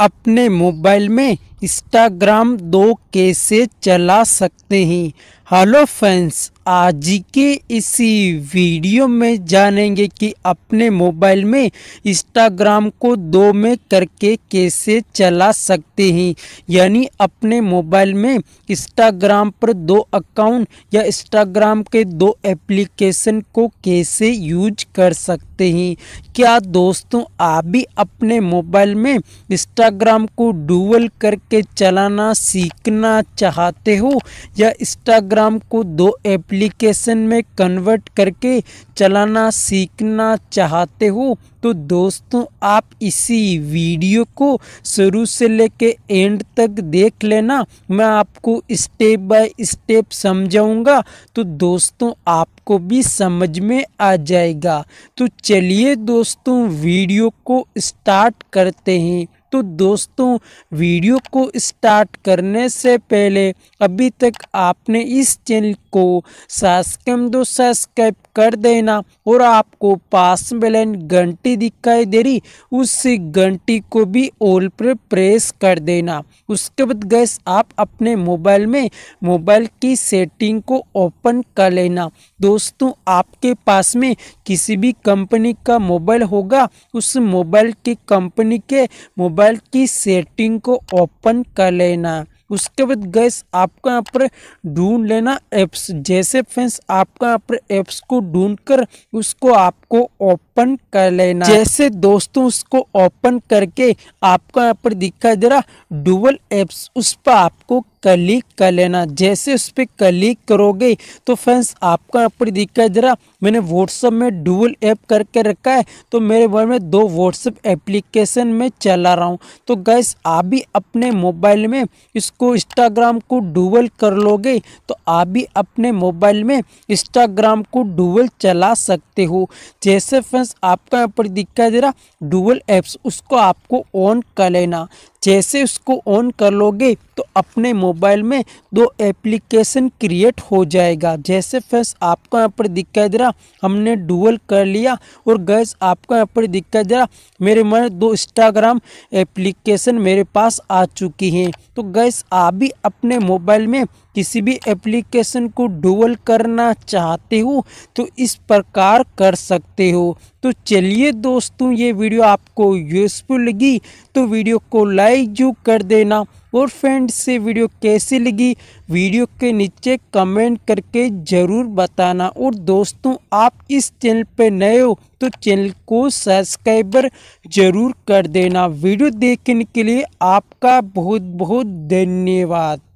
अपने मोबाइल में इंस्टाग्राम दो कैसे चला सकते हैं हेलो फ्रेंड्स आज के इसी वीडियो में जानेंगे कि अपने मोबाइल में इंस्टाग्राम को दो में करके कैसे चला सकते हैं यानी अपने मोबाइल में इंस्टाग्राम पर दो अकाउंट या इंस्टाग्राम के दो एप्लीकेशन को कैसे यूज कर सकते हैं क्या दोस्तों आप भी अपने मोबाइल में इंस्टाग्राम को डुअल करके चलाना सीखना चाहते हो या इंस्टाग्राम को दो एप्ली एप्लीकेशन में कन्वर्ट करके चलाना सीखना चाहते हो तो दोस्तों आप इसी वीडियो को शुरू से लेके एंड तक देख लेना मैं आपको स्टेप बाय स्टेप समझाऊंगा तो दोस्तों आपको भी समझ में आ जाएगा तो चलिए दोस्तों वीडियो को स्टार्ट करते हैं तो दोस्तों वीडियो को स्टार्ट करने से पहले अभी तक आपने इस चैनल को सब्सक्राइब दो तो सब्सक्राइब कर देना और आपको पास में घंटी दिखाई दे रही उस घंटी को भी ऑल पर प्रेस कर देना उसके बाद गैस आप अपने मोबाइल में मोबाइल की सेटिंग को ओपन कर लेना दोस्तों आपके पास में किसी भी कंपनी का मोबाइल होगा उस मोबाइल की कंपनी के मोबाइल की सेटिंग को ओपन कर लेना उसके बाद गैस आपका यहाँ पर ढूंढ लेना ऐप्स जैसे फ्रेंड्स आपका यहाँ पर एप्स को ढूंढ कर उसको आपको ओपन कर लेना जैसे दोस्तों उसको ओपन करके आपका यहाँ पर दिखाई दे रहा डुबल एप्स उस पर आपको क्लिक कर लेना जैसे उस पर क्लिक करोगे तो फ्रेंड्स आपका यहाँ पर दिखाई दे रहा मैंने व्हाट्सअप में डुअल ऐप करके रखा है तो मेरे मोबाइल में दो व्हाट्सअप एप्लीकेशन में चला रहा हूँ तो गैस आप भी अपने मोबाइल में इसको इंस्टाग्राम को डुअल कर लोगे तो आप भी अपने मोबाइल में इंस्टाग्राम को डुअल चला सकते हो जैसे फ्रेंड्स आपका यहाँ पर दिखाई दे रहा डुअल ऐप्स उसको आपको ऑन कर लेना जैसे उसको ऑन कर लोगे तो अपने मोबाइल में दो एप्लीकेशन क्रिएट हो जाएगा जैसे फैस आपको यहाँ पर दिखाई दे रहा हमने डुअल कर लिया और गैस आपको यहाँ पर दिखाई दे रहा मेरे मन दो इंस्टाग्राम एप्लीकेशन मेरे पास आ चुकी हैं तो गैस आप भी अपने मोबाइल में किसी भी एप्लीकेशन को डुअल करना चाहते हो तो इस प्रकार कर सकते हो तो चलिए दोस्तों ये वीडियो आपको यूज़फुल लगी तो वीडियो को लाइक जो कर देना और फ्रेंड से वीडियो कैसी लगी वीडियो के नीचे कमेंट करके ज़रूर बताना और दोस्तों आप इस चैनल पर नए हो तो चैनल को सब्सक्राइबर ज़रूर कर देना वीडियो देखने के लिए आपका बहुत बहुत धन्यवाद